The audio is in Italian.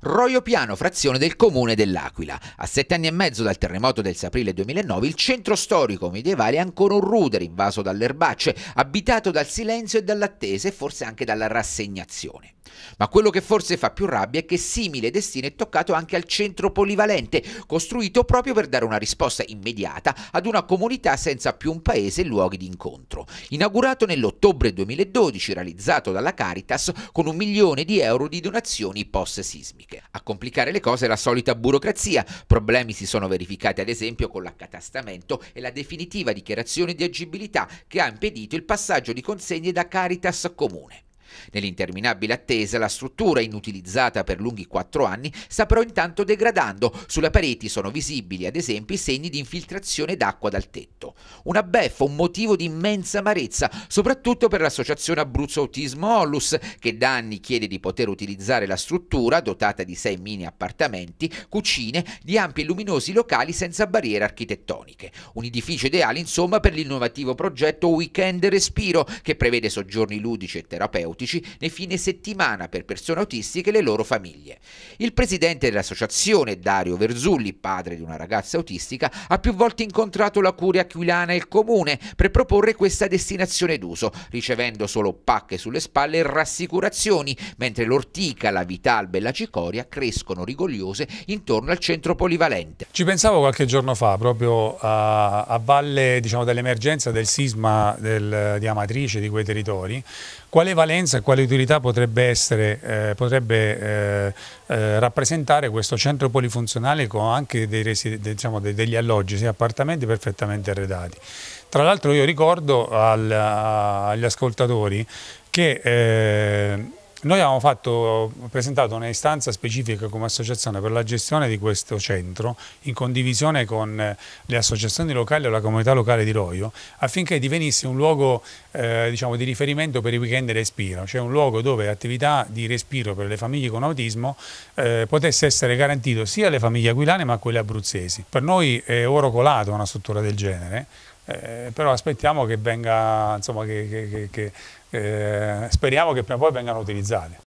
Roio Piano, frazione del comune dell'Aquila. A sette anni e mezzo dal terremoto del 6 aprile 2009, il centro storico medievale è ancora un rudere invaso dalle erbacce, abitato dal silenzio e dall'attesa e forse anche dalla rassegnazione. Ma quello che forse fa più rabbia è che simile destino è toccato anche al centro polivalente, costruito proprio per dare una risposta immediata ad una comunità senza più un paese e luoghi di incontro. Inaugurato nell'ottobre 2012, realizzato dalla Caritas con un milione di euro di donazioni post-sismiche. A complicare le cose la solita burocrazia. Problemi si sono verificati ad esempio con l'accatastamento e la definitiva dichiarazione di agibilità che ha impedito il passaggio di consegne da Caritas a Comune. Nell'interminabile attesa, la struttura, inutilizzata per lunghi quattro anni, sta però intanto degradando. Sulle pareti sono visibili, ad esempio, i segni di infiltrazione d'acqua dal tetto. Una beffa, un motivo di immensa amarezza, soprattutto per l'associazione Abruzzo Autismo Ollus, che da anni chiede di poter utilizzare la struttura, dotata di sei mini appartamenti, cucine, di ampi e luminosi locali senza barriere architettoniche. Un edificio ideale, insomma, per l'innovativo progetto Weekend Respiro, che prevede soggiorni ludici e terapeutici terapeutici nei fine settimana per persone autistiche e le loro famiglie. Il presidente dell'associazione, Dario Verzulli, padre di una ragazza autistica, ha più volte incontrato la curia aquilana e il comune per proporre questa destinazione d'uso, ricevendo solo pacche sulle spalle e rassicurazioni, mentre l'ortica, la vitalba e la cicoria crescono rigogliose intorno al centro polivalente. Ci pensavo qualche giorno fa, proprio a, a valle diciamo, dell'emergenza del sisma del, di Amatrice, di quei territori, quale valenza e quale utilità potrebbe, essere, eh, potrebbe eh, eh rappresentare questo centro polifunzionale con anche dei, diciamo, degli alloggi, sia appartamenti perfettamente arredati? Tra l'altro io ricordo al, agli ascoltatori che eh, noi abbiamo fatto, presentato un'istanza specifica come associazione per la gestione di questo centro in condivisione con eh, le associazioni locali o la comunità locale di Roio affinché divenisse un luogo eh, diciamo, di riferimento per i weekend respiro, cioè un luogo dove attività di respiro per le famiglie con autismo eh, potesse essere garantito sia alle famiglie aquilane ma a quelle abruzzesi. Per noi è oro colato una struttura del genere eh, però aspettiamo che venga, insomma, che, che, che, eh, speriamo che prima o poi vengano utilizzate.